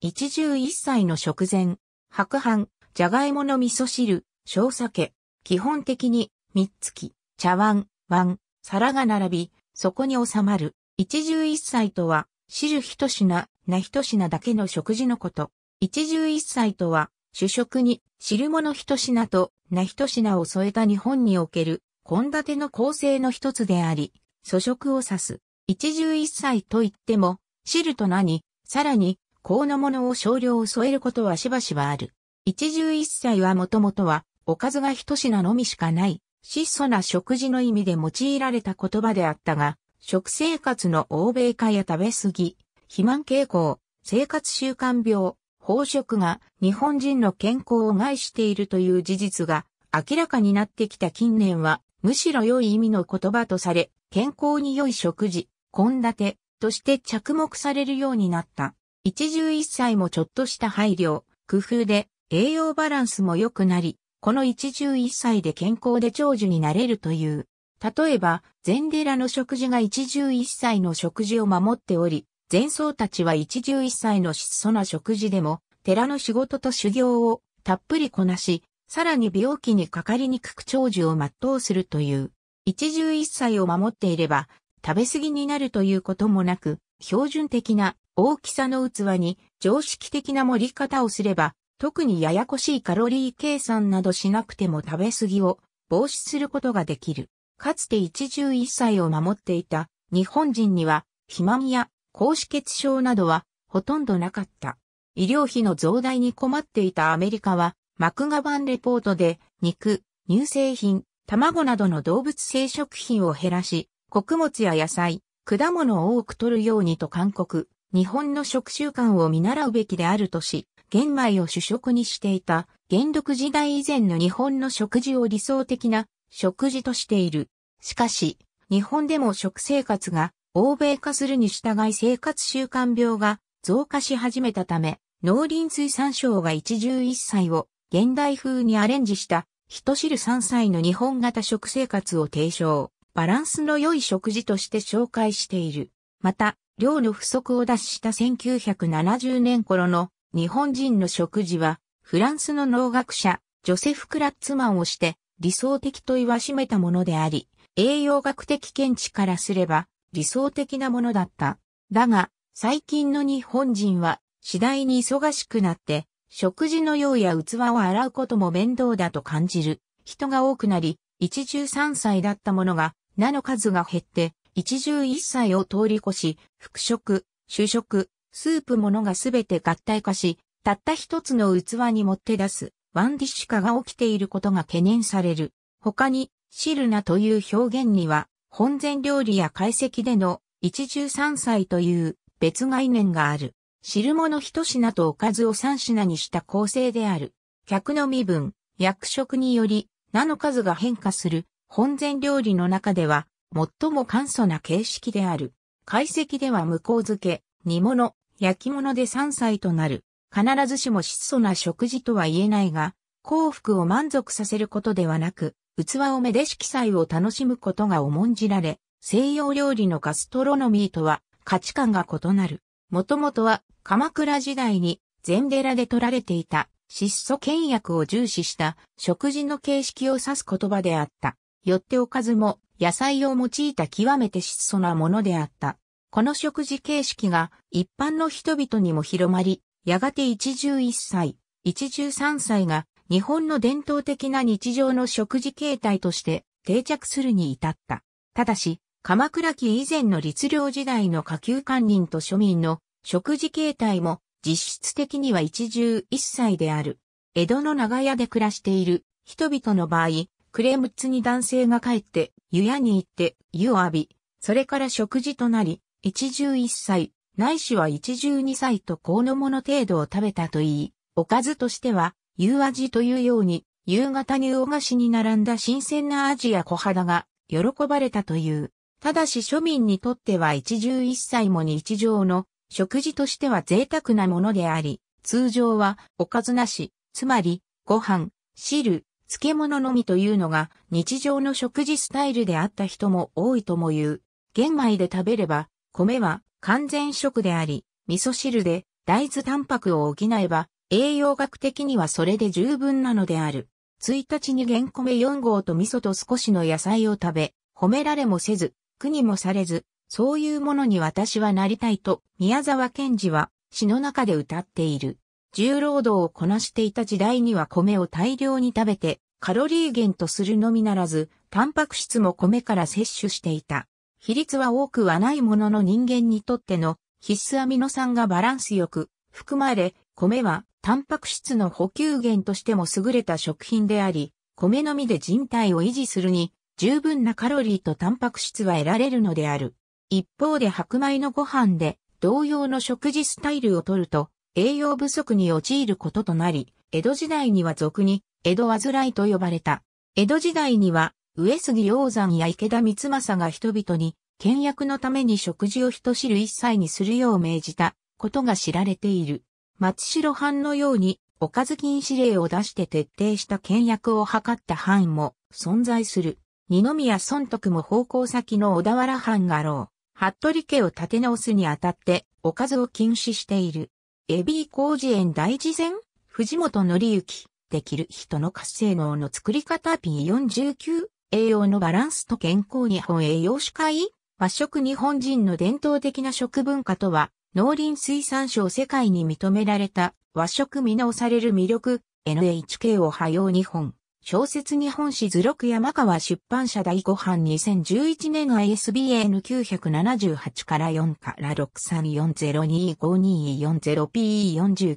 一汁一菜の食前、白飯、じゃがいもの味噌汁、小酒、基本的に、三つき、茶碗、碗、皿が並び、そこに収まる。一汁一菜とは、汁一品、な一品だけの食事のこと。一汁一菜とは、主食に汁物一品とな一品を添えた日本における献立の構成の一つであり、素食を指す。一汁一菜といっても、汁と何、さらに香のものを少量添えることはしばしばある。一汁一菜はもともとは、おかずが一品のみしかない、質素な食事の意味で用いられた言葉であったが、食生活の欧米化や食べ過ぎ、肥満傾向、生活習慣病、飽食が日本人の健康を害しているという事実が明らかになってきた近年は、むしろ良い意味の言葉とされ、健康に良い食事、献立として着目されるようになった。一汁一菜もちょっとした配慮、工夫で栄養バランスも良くなり、この一汁一菜で健康で長寿になれるという。例えば、禅寺の食事が一汁一菜の食事を守っており、禅僧たちは一汁一菜の質素な食事でも、寺の仕事と修行をたっぷりこなし、さらに病気にかかりにくく長寿を全うするという。一汁一菜を守っていれば、食べ過ぎになるということもなく、標準的な大きさの器に常識的な盛り方をすれば、特にややこしいカロリー計算などしなくても食べ過ぎを防止することができる。かつて一汁一菜を守っていた日本人には肥満や高脂血症などはほとんどなかった。医療費の増大に困っていたアメリカはマクガバンレポートで肉、乳製品、卵などの動物性食品を減らし、穀物や野菜、果物を多く摂るようにと勧告。日本の食習慣を見習うべきであるとし、玄米を主食にしていた、元禄時代以前の日本の食事を理想的な食事としている。しかし、日本でも食生活が欧米化するに従い生活習慣病が増加し始めたため、農林水産省が一汁一菜を現代風にアレンジした、人知る三歳の日本型食生活を提唱、バランスの良い食事として紹介している。また、量の不足を脱した1970年頃の日本人の食事は、フランスの農学者、ジョセフ・クラッツマンをして、理想的と言わしめたものであり、栄養学的見地からすれば、理想的なものだった。だが、最近の日本人は、次第に忙しくなって、食事の用や器を洗うことも面倒だと感じる人が多くなり、一汁三菜だったものが、菜の数が減って、一汁一菜を通り越し、復職、主食、スープものがすべて合体化し、たった一つの器に持って出す、ワンディッシュ化が起きていることが懸念される。他に、汁なという表現には、本前料理や解析での一汁三菜という別概念がある。汁物一品とおかずを三品にした構成である。客の身分、役職により、名の数が変化する本前料理の中では、最も簡素な形式である。解析では向こう漬け、煮物、焼き物で山菜となる。必ずしも質素な食事とは言えないが、幸福を満足させることではなく、器をめで色彩を楽しむことが重んじられ、西洋料理のガストロノミーとは価値観が異なる。もともとは鎌倉時代に禅寺で取られていた質素倹約を重視した食事の形式を指す言葉であった。よっておかずも野菜を用いた極めて質素なものであった。この食事形式が一般の人々にも広まり、やがて一汁一菜、一汁三菜が日本の伝統的な日常の食事形態として定着するに至った。ただし、鎌倉期以前の律令時代の下級官人と庶民の食事形態も実質的には一汁一菜である。江戸の長屋で暮らしている人々の場合、クレムツに男性が帰って、湯屋に行って、湯を浴び、それから食事となり、一汁一歳、ないしは一汁二歳とこのもの程度を食べたといい、おかずとしては、夕味というように、夕方に魚菓子に並んだ新鮮な味や小肌が、喜ばれたという。ただし庶民にとっては一汁一歳も日常の食事としては贅沢なものであり、通常はおかずなし、つまりご飯、汁、漬物のみというのが日常の食事スタイルであった人も多いとも言う。玄米で食べれば、米は完全食であり、味噌汁で大豆タンパクを補えば、栄養学的にはそれで十分なのである。1日に玄米4合と味噌と少しの野菜を食べ、褒められもせず、苦にもされず、そういうものに私はなりたいと、宮沢賢治は詩の中で歌っている。重労働をこなしていた時代には米を大量に食べて、カロリー源とするのみならず、タンパク質も米から摂取していた。比率は多くはないものの人間にとっての必須アミノ酸がバランスよく含まれ、米はタンパク質の補給源としても優れた食品であり、米のみで人体を維持するに十分なカロリーとタンパク質は得られるのである。一方で白米のご飯で同様の食事スタイルをとると栄養不足に陥ることとなり、江戸時代には俗に、江戸患いと呼ばれた。江戸時代には、上杉鷹山や池田光政が人々に、倹約のために食事を一汁一切にするよう命じたことが知られている。松代藩のように、おかず禁止令を出して徹底した倹約を図った藩も存在する。二宮尊徳も奉公先の小田原藩がろう。服部家を立て直すにあたって、おかずを禁止している。エビー工事園大事前藤本則之。できる人の活性能の作り方 P49。栄養のバランスと健康日本栄養士会和食日本人の伝統的な食文化とは、農林水産省世界に認められた和食見直される魅力 NHK をはよう日本。小説日本史図録山川出版社第5版2011年 ISBN 978から4から6 3 4 0 2 5 2 4 0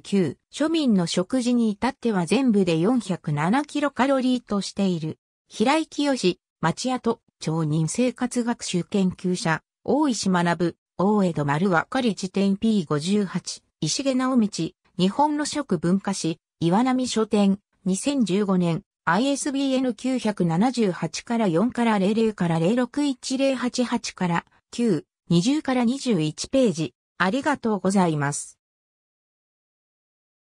PE49 庶民の食事に至っては全部で407キロカロリーとしている。平井清、町屋と、町人生活学習研究者、大石学、大江戸丸分かり辞典 P58、石毛直道、日本の食文化史、岩波書店、2015年、ISBN 978から4から00から061088から9、20から21ページ。ありがとうございます。